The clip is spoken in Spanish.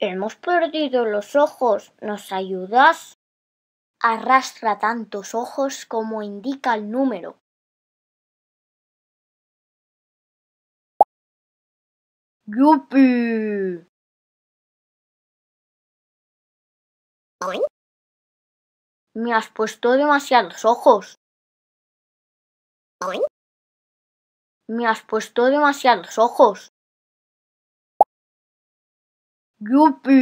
Hemos perdido los ojos. ¿Nos ayudas? Arrastra tantos ojos como indica el número. ¡Yupi! Me has puesto demasiados ojos. Me has puesto demasiados ojos. Youpi!